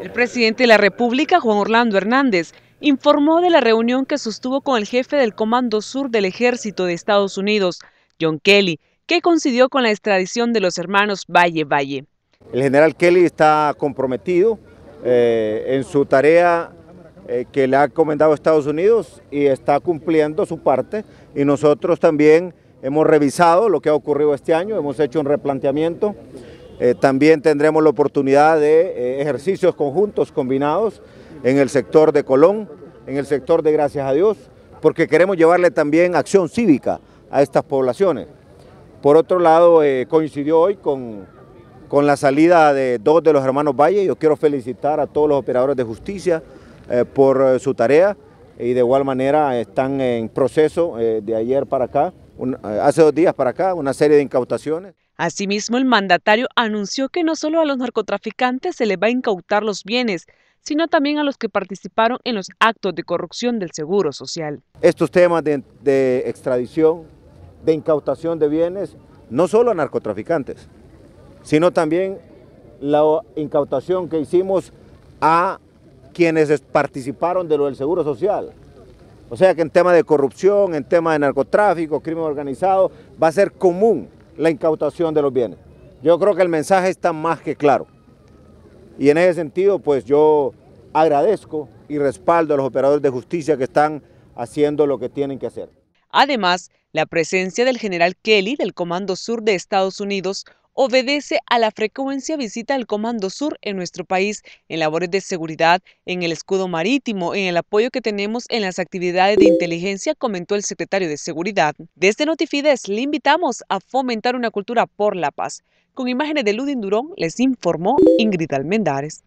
El presidente de la República, Juan Orlando Hernández, informó de la reunión que sostuvo con el jefe del Comando Sur del Ejército de Estados Unidos, John Kelly, que coincidió con la extradición de los hermanos Valle Valle. El general Kelly está comprometido eh, en su tarea eh, que le ha encomendado Estados Unidos y está cumpliendo su parte y nosotros también hemos revisado lo que ha ocurrido este año, hemos hecho un replanteamiento eh, también tendremos la oportunidad de eh, ejercicios conjuntos, combinados, en el sector de Colón, en el sector de Gracias a Dios, porque queremos llevarle también acción cívica a estas poblaciones. Por otro lado, eh, coincidió hoy con, la salida de dos de los hermanos Valle. Yo quiero felicitar a todos los operadores de justicia por su tarea y de igual manera están en proceso de ayer para acá, hace dos días para acá, una serie de incautaciones. Asimismo, el mandatario anunció que no solo a los narcotraficantes se les va a incautar los bienes, sino también a los que participaron en los actos de corrupción del Seguro Social. Estos temas de, extradición, de incautación de bienes, no solo a narcotraficantes, sino también la incautación que hicimos a quienes participaron de lo del Seguro Social. O sea que en tema de corrupción, en tema de narcotráfico, crimen organizado, va a ser común la incautación de los bienes. Yo creo que el mensaje está más que claro. Y en ese sentido, pues yo agradezco y respaldo a los operadores de justicia que están haciendo lo que tienen que hacer. Además, la presencia del general Kelly del Comando Sur de Estados Unidos obedece a la frecuencia visita al Comando Sur en nuestro país, en labores de seguridad, en el escudo marítimo, en el apoyo que tenemos en las actividades de inteligencia, comentó el secretario de Seguridad. Desde este Notifides le invitamos a fomentar una cultura por la paz. Con imágenes de Ludin Durón les informó Ingrid Almendares.